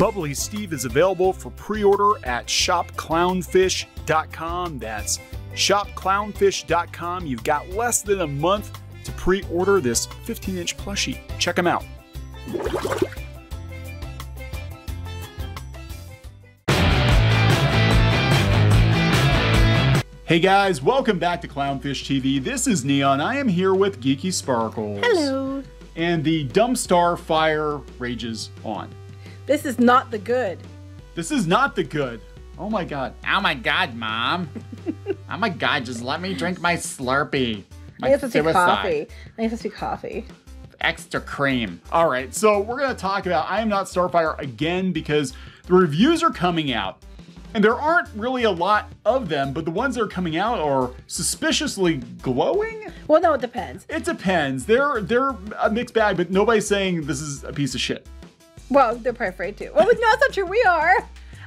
Bubbly Steve is available for pre order at shopclownfish.com. That's shopclownfish.com. You've got less than a month to pre order this 15 inch plushie. Check them out. Hey guys, welcome back to Clownfish TV. This is Neon. I am here with Geeky Sparkles. Hello. And the Dumbstar fire rages on. This is not the good. This is not the good. Oh my god. Oh my god, mom. oh my god, just let me drink my Slurpee. My I guess it's coffee. I guess it's coffee. Extra cream. All right, so we're gonna talk about I Am Not Starfire again because the reviews are coming out. And there aren't really a lot of them, but the ones that are coming out are suspiciously glowing. Well, no, it depends. It depends. They're they're a mixed bag, but nobody's saying this is a piece of shit. Well, they're probably afraid too. Well, no, that's not true. We are.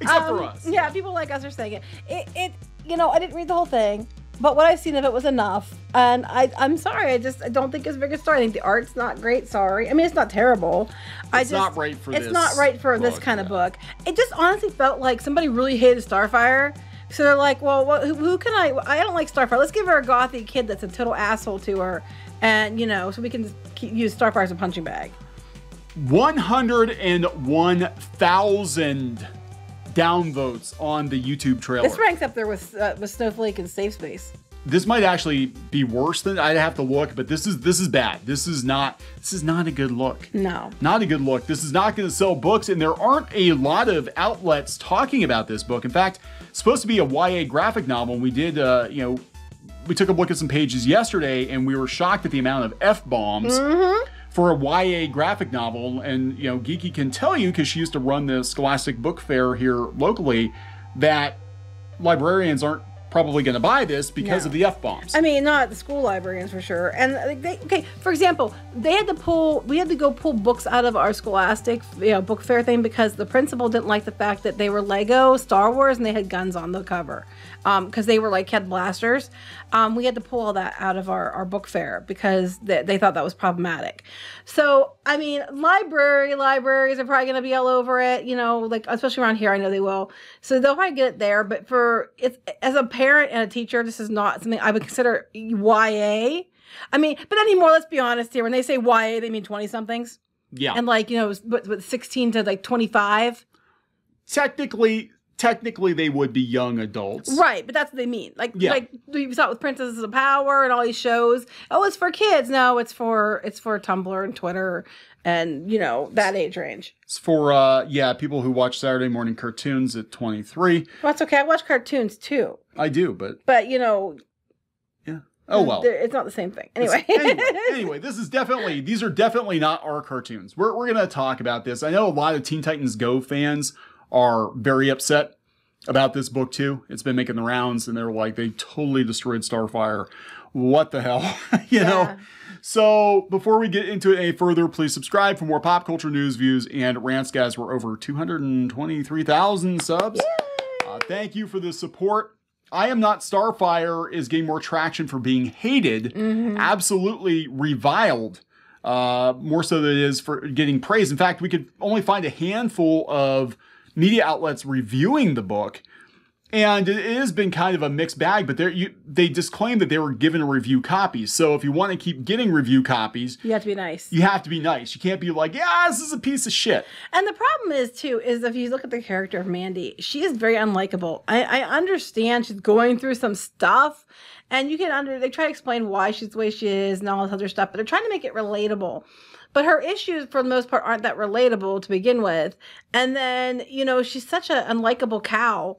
Except um, for us. Yeah, people like us are saying it. it. It, you know, I didn't read the whole thing, but what I've seen of it was enough. And I, I'm sorry, I just I don't think it's a big a story. I think the art's not great. Sorry, I mean it's not terrible. It's I just, not right for. It's not right for book, this kind yeah. of book. It just honestly felt like somebody really hated Starfire. So they're like, well, what, who, who can I? I don't like Starfire. Let's give her a gothy kid that's a total asshole to her, and you know, so we can use Starfire as a punching bag. 101,000 downvotes on the YouTube trailer. This ranks up there with uh, with Snowflake and Safe Space. This might actually be worse than I'd have to look, but this is this is bad. This is not this is not a good look. No. Not a good look. This is not going to sell books and there aren't a lot of outlets talking about this book. In fact, it's supposed to be a YA graphic novel. We did uh, you know, we took a look at some pages yesterday and we were shocked at the amount of F bombs. Mm mm-hmm for a YA graphic novel. And, you know, Geeky can tell you, because she used to run the Scholastic Book Fair here locally, that librarians aren't probably going to buy this because no. of the f bombs. I mean, not the school librarians for sure. And they, okay, for example, they had to pull, we had to go pull books out of our Scholastic, you know, book fair thing because the principal didn't like the fact that they were Lego, Star Wars, and they had guns on the cover because um, they were like had blasters. Um, we had to pull all that out of our, our book fair because they, they thought that was problematic. So, I mean, library libraries are probably going to be all over it, you know, like especially around here. I know they will. So they'll probably get it there. But for it as a parent and a teacher, this is not something I would consider YA. I mean, but anymore, let's be honest here. When they say YA, they mean 20 somethings. Yeah. And like, you know, but, but 16 to like 25. Technically, technically they would be young adults. Right, but that's what they mean. Like yeah. like we saw it with Princesses of Power and all these shows. Oh, it's for kids. No, it's for it's for Tumblr and Twitter and you know that age range. It's for uh yeah, people who watch Saturday morning cartoons at 23. Well, that's okay. I watch cartoons too. I do, but But you know Yeah. Oh well. It's not the same thing. Anyway. anyway, anyway, this is definitely these are definitely not our cartoons. We're we're going to talk about this. I know a lot of Teen Titans Go fans are very upset about this book too. It's been making the rounds, and they're like, they totally destroyed Starfire. What the hell, you yeah. know? So before we get into it any further, please subscribe for more pop culture news, views, and rants, guys. We're over 223,000 subs. Uh, thank you for the support. I Am Not Starfire is getting more traction for being hated, mm-hmm. absolutely reviled, uh, more so than it is for getting praise. In fact, we could only find a handful of media outlets reviewing the book. And it has been kind of a mixed bag, but you, they disclaim that they were given review copies. So if you want to keep getting review copies, you have to be nice. You have to be nice. You can't be like, yeah, this is a piece of shit. And the problem is too is if you look at the character of Mandy, she is very unlikable. I, I understand she's going through some stuff, and you can under. They try to explain why she's the way she is and all this other stuff, but they're trying to make it relatable. But her issues, for the most part, aren't that relatable to begin with. And then, you know, she's such an unlikable cow.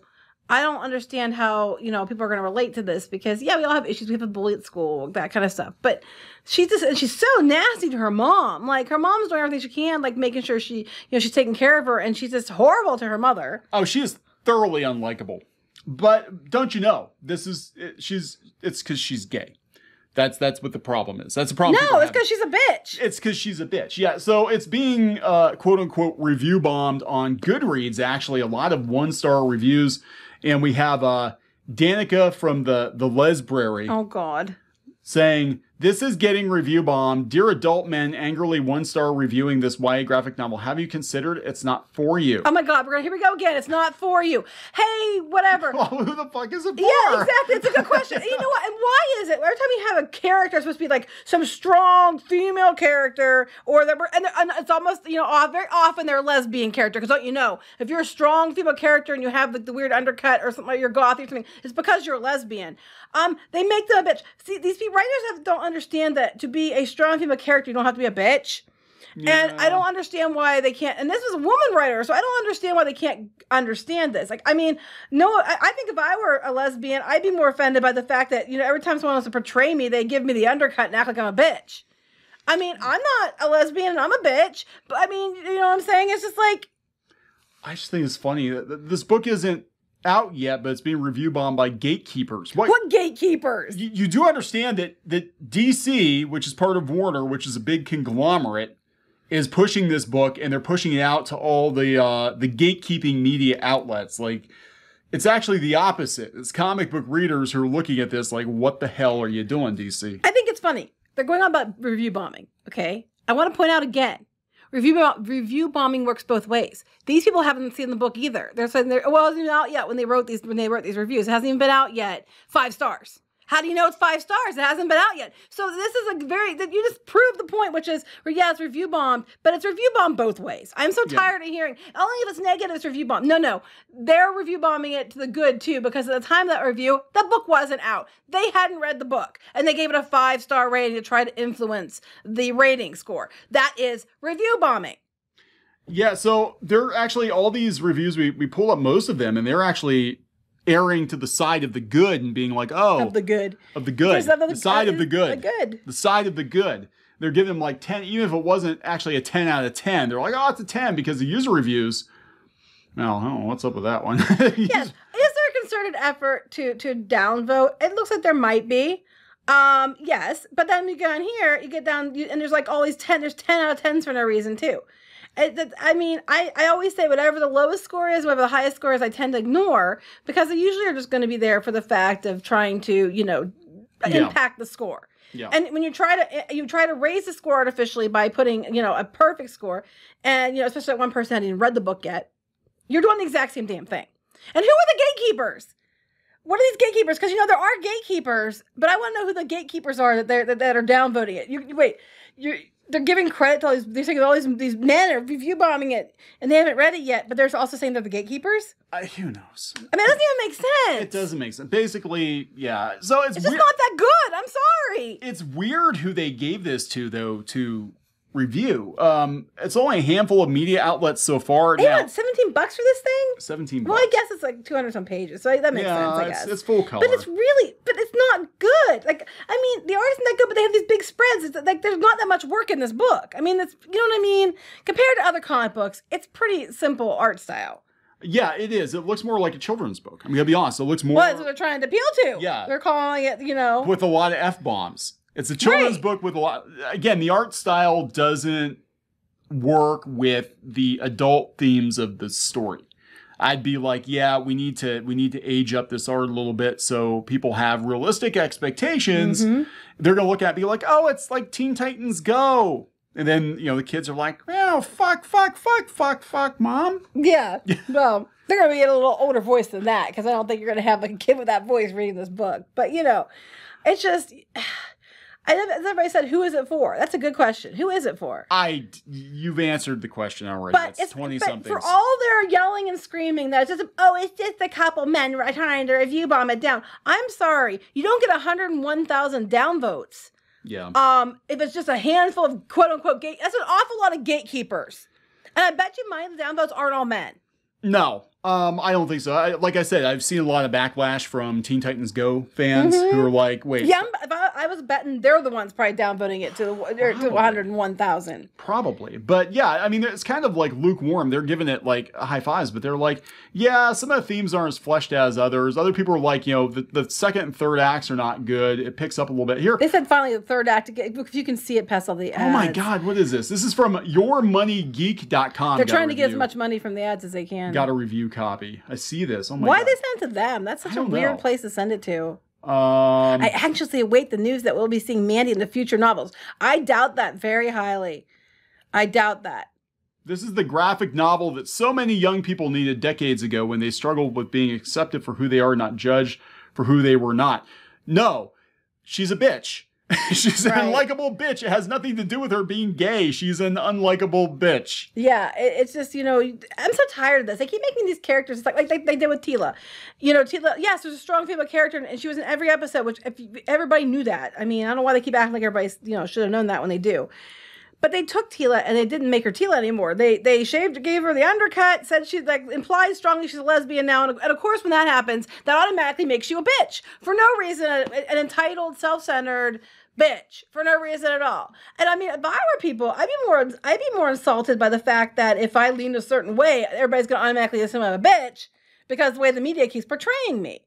I don't understand how, you know, people are going to relate to this because, yeah, we all have issues. We have a bully at school, that kind of stuff. But she's just, and she's so nasty to her mom. Like, her mom's doing everything she can, like making sure she, you know, she's taking care of her, and she's just horrible to her mother. Oh, she is thoroughly unlikable. But don't you know, this is, she's, it's because she's gay. That's that's what the problem is. That's the problem. No, it's because she's a bitch. It's because she's a bitch. Yeah. So it's being uh, quote unquote review bombed on Goodreads. Actually, a lot of one star reviews, and we have uh, Danica from the the Lesbrary. Oh God. Saying this is getting review bombed. Dear adult men angrily one star reviewing this YA graphic novel. Have you considered it's not for you? Oh my God, we're gonna, here we go again. It's not for you. Hey, whatever. Well, who the fuck is it for? Yeah, exactly. It's a good question. you know what? And why is it every time you have a character it's supposed to be like some strong female character or they're, and, are and it's almost you know very often they're a lesbian character because don't you know if you're a strong female character and you have like the weird undercut or something like you're gothy or something it's because you're a lesbian. Um, they make them a bitch. See, these people, writers have don't understand that to be a strong female character, you don't have to be a bitch. Yeah. And I don't understand why they can't. And this is a woman writer, so I don't understand why they can't understand this. Like, I mean, no, I, I, think if I were a lesbian, I'd be more offended by the fact that, you know, every time someone wants to portray me, they give me the undercut and act like I'm a bitch. I mean, I'm not a lesbian and I'm a bitch, but I mean, you know what I'm saying? It's just like. I just think it's funny. This book isn't out yet, but it's being review bombed by gatekeepers. What, what gatekeepers? You, you do understand that that DC, which is part of Warner, which is a big conglomerate, is pushing this book and they're pushing it out to all the uh, the gatekeeping media outlets. Like it's actually the opposite. It's comic book readers who are looking at this like, what the hell are you doing, DC? I think it's funny. They're going on about review bombing. Okay, I want to point out again Review, review bombing works both ways. These people haven't seen the book either. They're saying, they're, well, it's not out yet when they wrote these when they wrote these reviews. It hasn't even been out yet. Five stars. How do you know it's five stars? It hasn't been out yet. So this is a very you just proved the point, which is yeah, it's review bombed, but it's review bombed both ways. I'm so tired yeah. of hearing only if it's negative, it's review bombed. No, no, they're review bombing it to the good too, because at the time that review, the book wasn't out. They hadn't read the book, and they gave it a five star rating to try to influence the rating score. That is review bombing. Yeah, so they're actually all these reviews. We we pull up most of them, and they're actually erring to the side of the good and being like, oh, of the good, of the good, the, the, side of the good, the good, the side of the good. They're giving them like ten, even if it wasn't actually a ten out of ten. They're like, oh, it's a ten because the user reviews. Well, I don't know what's up with that one. yeah, is there a concerted effort to to downvote? It looks like there might be. Um, yes, but then you go on here, you get down, you, and there's like all these ten. There's ten out of tens for no reason too. I, mean, I, I always say whatever the lowest score is, whatever the highest score is, I tend to ignore because they usually are just going to be there for the fact of trying to, you know, yeah. impact the score. Yeah. And when you try to eh, you try to raise the score artificially by putting you know a perfect score, and you know especially that one person hadn't even read the book yet, you're doing the exact same damn thing. And who are the gatekeepers? What are these gatekeepers? Because you know there are gatekeepers, but I want to know who the gatekeepers are that they that, that are downvoting it. You, you wait, you they're giving credit to all these. They're saying all these these men are review bombing it, and they haven't read it yet. But they're also saying they're the gatekeepers. Uh, who knows? I mean, it doesn't even make sense. It doesn't make sense. Basically, yeah. So it's, it's just not that good. I'm sorry. It's weird who they gave this to though to review. Um, it's only a handful of media outlets so far. They now, seventeen bucks for this thing. Seventeen. Well, I guess it's like two hundred some pages, so that makes yeah, sense. I it's, guess it's full color, but it's really, but it's not good. Like, I mean, the art isn't that good, but they have these big spreads. It's like there's not that much work in this book. I mean, that's you know what I mean. Compared to other comic books, it's pretty simple art style. Yeah, it is. It looks more like a children's book. I mean, I'll be honest. It looks more. Well, that's what they're trying to appeal to. Yeah, they're calling it, you know, with a lot of f bombs. It's a children's right. book with a lot. Again, the art style doesn't work with the adult themes of the story. I'd be like, yeah, we need to we need to age up this art a little bit so people have realistic expectations. Mm-hmm. They're gonna look at it be like, oh, it's like Teen Titans Go. And then, you know, the kids are like, oh, fuck, fuck, fuck, fuck, fuck, mom. Yeah. well, they're going to be in a little older voice than that because I don't think you're going to have a kid with that voice reading this book. But, you know, it's just. And everybody said, "Who is it for?" That's a good question. Who is it for? I, you've answered the question already. But it's twenty something. For all their yelling and screaming, that's just oh, it's just a couple men trying to review bomb it down. I'm sorry, you don't get 101,000 downvotes. Yeah. Um, if it's just a handful of quote unquote gate, that's an awful lot of gatekeepers. And I bet you my downvotes aren't all men. No, um, I don't think so. I, like I said, I've seen a lot of backlash from Teen Titans Go fans mm-hmm. who are mm-hmm. like, "Wait, yeah, I, I, was betting they're the ones probably downvoting it to the, to one hundred and one thousand, probably." But yeah, I mean, it's kind of like lukewarm. They're giving it like high fives, but they're like, "Yeah, some of the themes aren't as fleshed as others." Other people are like, "You know, the, the second and third acts are not good. It picks up a little bit here." They said finally the third act. If you can see it past all the ads. Oh my god, what is this? This is from YourMoneyGeek.com. They're trying to get as much money from the ads as they can. Got a review copy. I see this. Oh my Why God. they send it to them? That's such a weird know. place to send it to. Um, I anxiously await the news that we'll be seeing Mandy in the future novels. I doubt that very highly. I doubt that. This is the graphic novel that so many young people needed decades ago when they struggled with being accepted for who they are, not judged for who they were not. No, she's a bitch. She's right. an unlikable bitch. It has nothing to do with her being gay. She's an unlikable bitch. Yeah, it, it's just you know I'm so tired of this. They keep making these characters it's like like they, they, did with Tila. You know, Tila. Yes, there's a strong female character, and she was in every episode. Which if everybody knew that. I mean, I don't know why they keep acting like everybody's you know should have known that when they do. But they took Tila and they didn't make her Tila anymore. They they shaved, gave her the undercut, said she like implies strongly she's a lesbian now. And, of course, when that happens, that automatically makes you a bitch for no reason, an, an entitled, self centered bitch for no reason at all. And I mean, if I were people, I'd be more I'd be more insulted by the fact that if I leaned a certain way, everybody's gonna automatically assume I'm a bitch because the way the media keeps portraying me.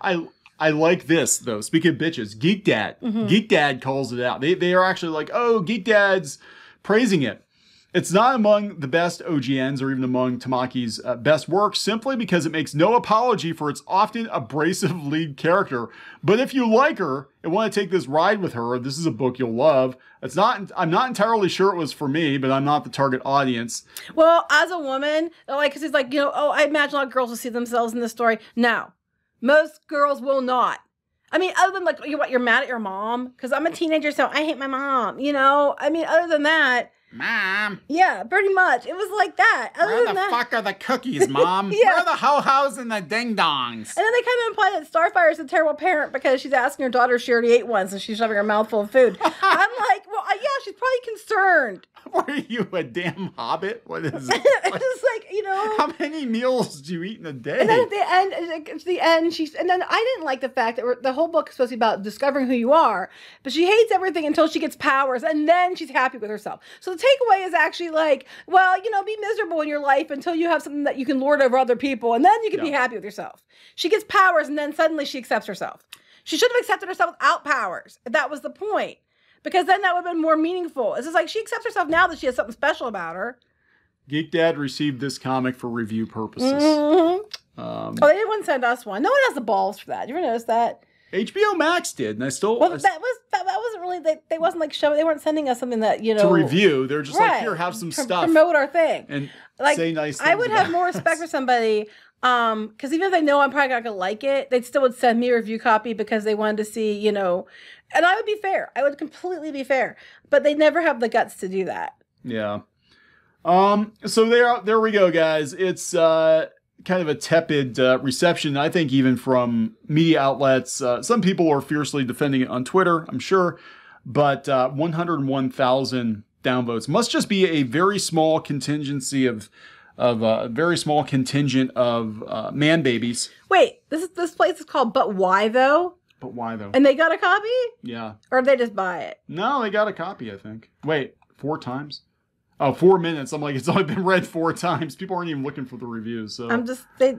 I I like this though. Speaking of bitches, Geek Dad, mm-hmm. Geek Dad calls it out. They they are actually like, oh, Geek Dad's praising it. It's not among the best OGNs or even among Tamaki's uh, best work simply because it makes no apology for its often abrasive lead character. But if you like her and want to take this ride with her, this is a book you'll love. It's not I'm not entirely sure it was for me, but I'm not the target audience. Well, as a woman, like cuz it's like, you know, oh, I imagine a lot of girls will see themselves in this story. Now, most girls will not. I mean, other than like you what you're mad at your mom because I'm a teenager, so I hate my mom. You know, I mean, other than that, mom. Yeah, pretty much. It was like that. Other Where the that, fuck are the cookies, mom? yeah. Where are the ho hos and the ding dongs? And then they kind of imply that Starfire is a terrible parent because she's asking her daughter if she already ate once and she's shoving her mouthful of food. I'm like, yeah, she's probably concerned. are you, a damn hobbit? What is it? it's like, you know. How many meals do you eat in a day? And then at the end, it's at the end, she's, and then I didn't like the fact that the whole book is supposed to be about discovering who you are, but she hates everything until she gets powers, and then she's happy with herself. So the takeaway is actually like, well, you know, be miserable in your life until you have something that you can lord over other people, and then you can yeah. be happy with yourself. She gets powers, and then suddenly she accepts herself. She should have accepted herself without powers. That was the point because then that would have been more meaningful. It's just like she accepts herself now that she has something special about her. Geek Dad received this comic for review purposes. Mm-hmm. Um, oh, they didn't send us one. No one has the balls for that. You ever notice that? HBO Max did, and I still. Well, I, that was that, that wasn't really they, they wasn't like showing they weren't sending us something that you know to review. They're just right. like here, have some Pr- stuff, promote our thing, and like say nice. I would have us. more respect for somebody um because even if they know i'm probably not gonna like it they still would send me a review copy because they wanted to see you know and i would be fair i would completely be fair but they never have the guts to do that yeah um so there there we go guys it's uh kind of a tepid uh, reception, I think, even from media outlets. Uh, some people were fiercely defending it on Twitter, I'm sure, but uh, 101,000 downvotes must just be a very small contingency of. Of a uh, very small contingent of uh, man babies. Wait, this is, this place is called But Why Though? But why though? And they got a copy? Yeah. Or they just buy it? No, they got a copy. I think. Wait, four times? Oh, four minutes. I'm like, it's only been read four times. People aren't even looking for the reviews. So I'm just they.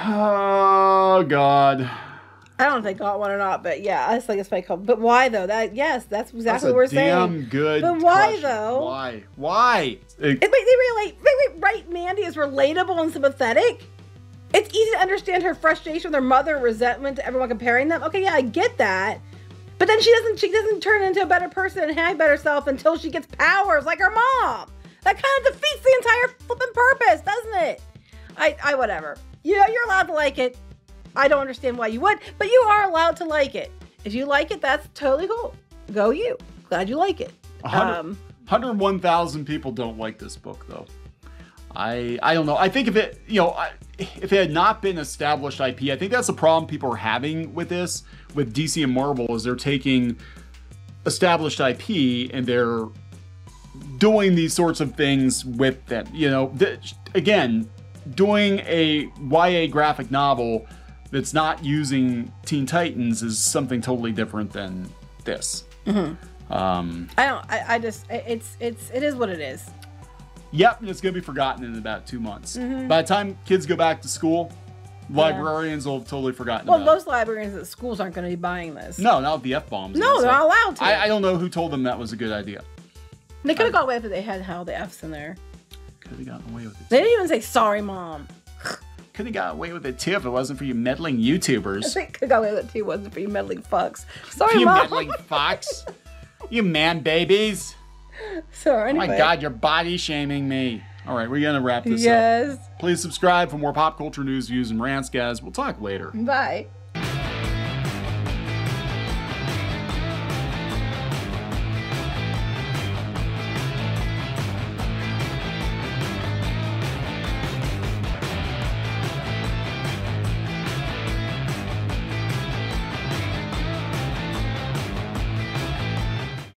Oh God. I don't know if they got one or not, but yeah, I just like it's my call. But why though? That yes, that's exactly that's what we're damn saying. good. But why though? Why? Why? It, wait, they relate. Wait, wait, right? Mandy is relatable and sympathetic. It's easy to understand her frustration with her mother, resentment to everyone comparing them. Okay, yeah, I get that. But then she doesn't she doesn't turn into a better person and a better self until she gets powers like her mom. That kind of defeats the entire flipping purpose, doesn't it? I I whatever. You know, you're allowed to like it. I don't understand why you would, but you are allowed to like it. If you like it, that's totally cool. Go you. Glad you like it. 100, um, 101,000 people don't like this book though. I I don't know. I think if it you know I, if it had not been established IP, I think that's the problem people are having with this with DC and Marvel is they're taking established IP and they're doing these sorts of things with them. You know, th- again, doing a YA graphic novel that's not using Teen Titans is something totally different than this. Mm-hmm. Um, I don't. I, I just. It's. It's. It is what it is yep, it's going to be forgotten in about two months. Mm-hmm. By the time kids go back to school, librarians yeah. will have totally forgotten. Well, most librarians at schools aren't going to be buying this. No, not the f bombs. No, they're not allowed to. I, I, don't know who told them that was a good idea. They could have got away with it. They had held the f's in there. Could have gotten away with it. They didn't even say sorry, mom. could have got away with it too if it wasn't for you meddling YouTubers. I could have got away with it too. Wasn't for you meddling fucks. Sorry, you mom. You meddling fucks. you man babies. so anyway. Oh my God, you're body shaming me. All right, we're gonna wrap this yes. up. Yes. Please subscribe for more pop culture news, views, and rants, guys. We'll talk later. Bye.